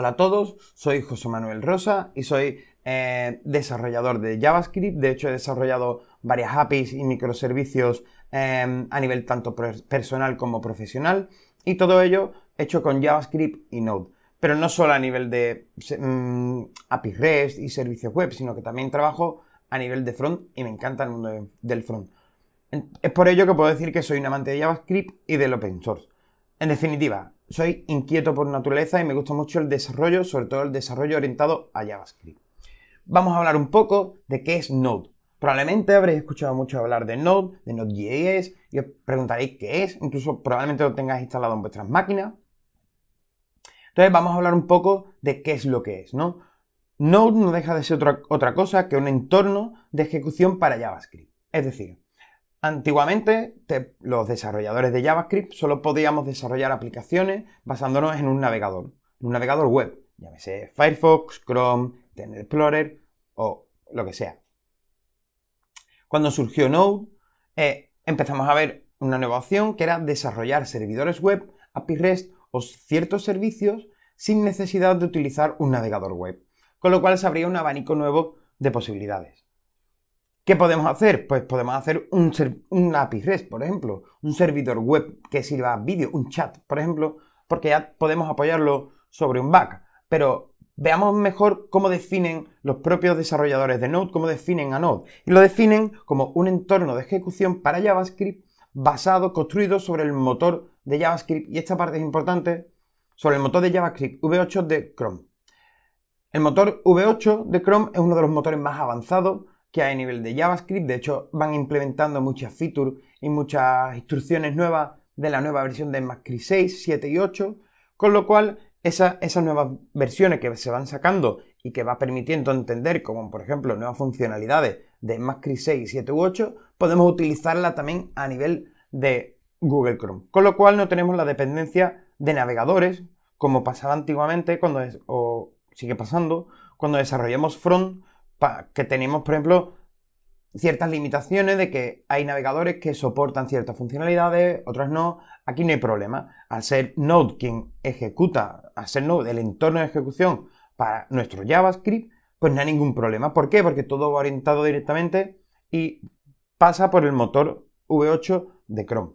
Hola a todos, soy José Manuel Rosa y soy eh, desarrollador de JavaScript. De hecho, he desarrollado varias APIs y microservicios em, a nivel tanto personal como profesional y todo ello hecho con JavaScript y Node. Pero no solo a nivel de mm, API REST y servicios web, sino que también trabajo a nivel de front y me encanta el mundo del front. Es por ello que puedo decir que soy un amante de JavaScript y del open source. En definitiva, soy inquieto por naturaleza y me gusta mucho el desarrollo, sobre todo el desarrollo orientado a JavaScript. Vamos a hablar un poco de qué es Node. Probablemente habréis escuchado mucho hablar de Node, de Node.js, y os preguntaréis qué es, incluso probablemente lo tengáis instalado en vuestras máquinas. Entonces vamos a hablar un poco de qué es lo que es, Node no deja de ser otra cosa que un entorno de ejecución para JavaScript. Es decir, Antiguamente, los desarrolladores de JavaScript solo podíamos desarrollar aplicaciones basándonos en un navegador, un navegador web, llámese Firefox, Chrome, Internet Explorer o lo que sea. Cuando surgió Node, eh, empezamos a ver una nueva opción que era desarrollar servidores web, API REST o ciertos servicios sin necesidad de utilizar un navegador web, con lo cual se abría un abanico nuevo de posibilidades. ¿Qué podemos hacer? Pues podemos hacer un, API REST, por ejemplo, un servidor web que sirva vídeo, un chat, por ejemplo, porque ya podemos apoyarlo sobre un back. Pero veamos mejor cómo definen los propios desarrolladores de Node, cómo definen a Node. Y lo definen como un entorno de ejecución para JavaScript basado, construido sobre el motor de JavaScript. Y esta parte es importante, sobre el motor de JavaScript V8 de Chrome. El motor V8 de Chrome es uno de los motores más avanzados que hay a nivel de JavaScript. De hecho, van implementando muchas features y muchas instrucciones nuevas de la nueva versión de Macri 6, 7 y 8, con lo cual esas nuevas versiones que se van sacando y que va permitiendo entender, como por ejemplo nuevas funcionalidades de Macri 6, 7 u 8, podemos utilizarla también a nivel de Google Chrome. Con lo cual no tenemos la dependencia de navegadores, como pasaba antiguamente cuando o sigue pasando, cuando desarrollamos front que tenemos, por ejemplo, ciertas limitaciones de que hay navegadores que soportan ciertas funcionalidades, otras no. Aquí no hay problema. Al ser Node quien ejecuta, al ser Node el entorno de ejecución para nuestro JavaScript, pues no hay ningún problema. ¿Por qué? Porque todo va orientado directamente y pasa por el motor V8 de Chrome.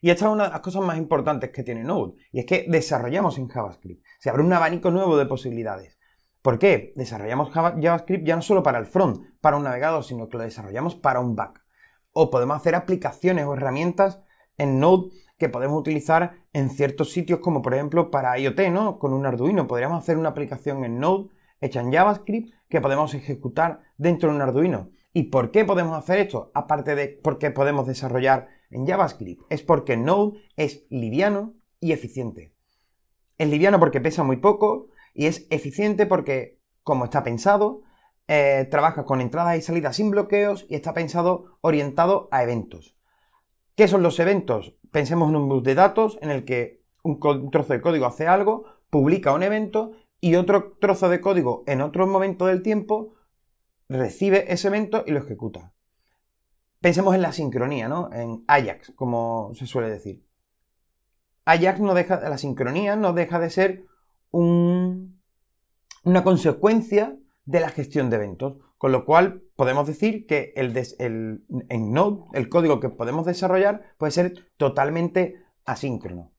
Y esta es una de las cosas más importantes que tiene Node, y es que desarrollamos en JavaScript. Se abre un abanico nuevo de posibilidades. ¿Por qué? Desarrollamos JavaScript ya no solo para el front, para un navegador, sino que lo desarrollamos para un back. O podemos hacer aplicaciones o herramientas en Node que podemos utilizar en ciertos sitios, como por ejemplo para IoT, ¿no? Con un Arduino. Podríamos hacer una aplicación en Node hecha en JavaScript que podemos ejecutar dentro de un Arduino. ¿Y por qué podemos hacer esto? Aparte de por qué podemos desarrollar en JavaScript, es porque Node es liviano y eficiente. Es liviano porque pesa muy poco, y es eficiente porque, como está pensado, eh, trabaja con entradas y salidas sin bloqueos y está pensado orientado a eventos. ¿Qué son los eventos? Pensemos en un bus de datos en el que un, trozo de código hace algo, publica un evento y otro trozo de código en otro momento del tiempo recibe ese evento y lo ejecuta. Pensemos en la sincronía, ¿no? En Ajax, como se suele decir. Ajax no deja, la sincronía no deja de ser una consecuencia de la gestión de eventos. Con lo cual podemos decir que en Node, el código que podemos desarrollar puede ser totalmente asíncrono.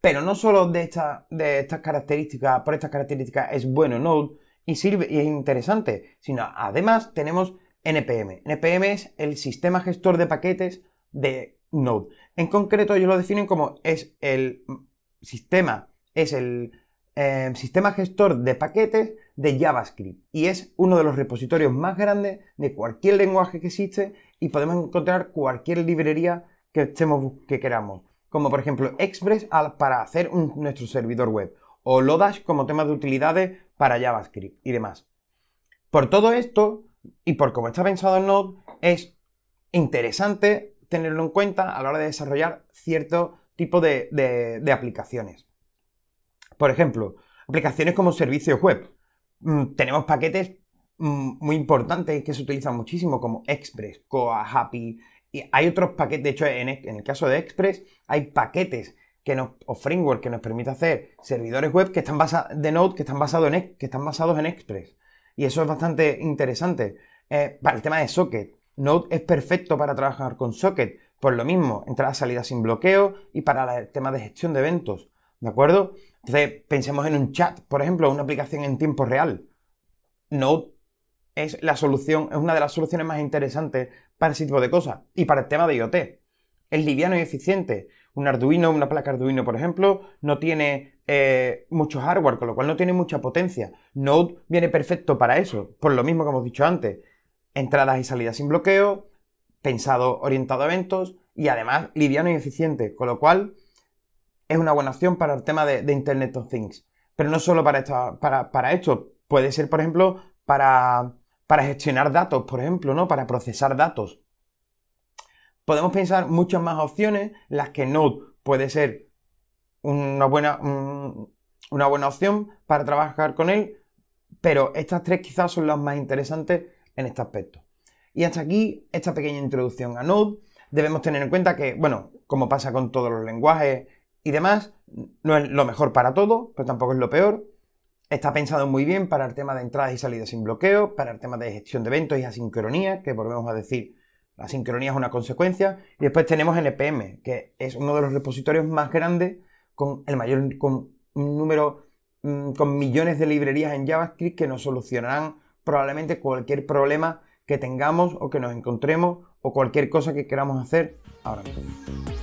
Pero no solo de, esta, de estas características, por estas características es bueno Node y sirve y es interesante, sino además tenemos NPM. NPM es el sistema gestor de paquetes de Node. En concreto ellos lo definen como es el sistema, es el Em, sistema gestor de paquetes de JavaScript y es uno de los repositorios más grandes de cualquier lenguaje que existe y podemos encontrar cualquier librería que, estemos, que queramos, como por ejemplo Express para hacer nuestro servidor web o Lodash como tema de utilidades para JavaScript y demás. Por todo esto y por cómo está pensado Node, es interesante tenerlo en cuenta a la hora de desarrollar cierto tipo de aplicaciones. Por ejemplo, aplicaciones como servicios web. Mm, tenemos paquetes mm, muy importantes que se utilizan muchísimo, como Express, Coa, Happy. Y hay otros paquetes, de hecho, en, el caso de Express, hay paquetes que nos, o framework que nos permite hacer servidores web que están basa, de Node que están, que están basados en Express. Y eso es bastante interesante. Eh, para el tema de socket, Node es perfecto para trabajar con socket, por lo mismo, entrada-salida sin bloqueo y para el tema de gestión de eventos. ¿De acuerdo? Entonces, pensemos en un chat, por ejemplo, una aplicación en tiempo real. Node es la solución, es una de las soluciones más interesantes para ese tipo de cosas y para el tema de IoT. Es liviano y eficiente. Un Arduino, una placa Arduino, por ejemplo, no tiene eh, mucho hardware, con lo cual no tiene mucha potencia. Node viene perfecto para eso, por lo mismo que hemos dicho antes. Entradas y salidas sin bloqueo, pensado orientado a eventos y además liviano y eficiente, con lo cual es una buena opción para el tema de, Internet of Things. Pero no solo para, esto, puede ser, por ejemplo, para, gestionar datos, por ejemplo, ¿no? Para procesar datos. Podemos pensar muchas más opciones, las que Node puede ser una buena, una buena opción para trabajar con él, pero estas tres quizás son las más interesantes en este aspecto. Y hasta aquí esta pequeña introducción a Node. Debemos tener en cuenta que, bueno, como pasa con todos los lenguajes y demás. No es lo mejor para todo, pero tampoco es lo peor. Está pensado muy bien para el tema de entradas y salidas sin bloqueo, para el tema de gestión de eventos y asincronía, que volvemos a decir, la sincronía es una consecuencia. Y después tenemos NPM, e que es uno de los repositorios más grandes, con el mayor con número, mm, con millones de librerías en JavaScript que nos solucionarán probablemente cualquier problema que tengamos o que nos encontremos o cualquier cosa que queramos hacer ahora mismo.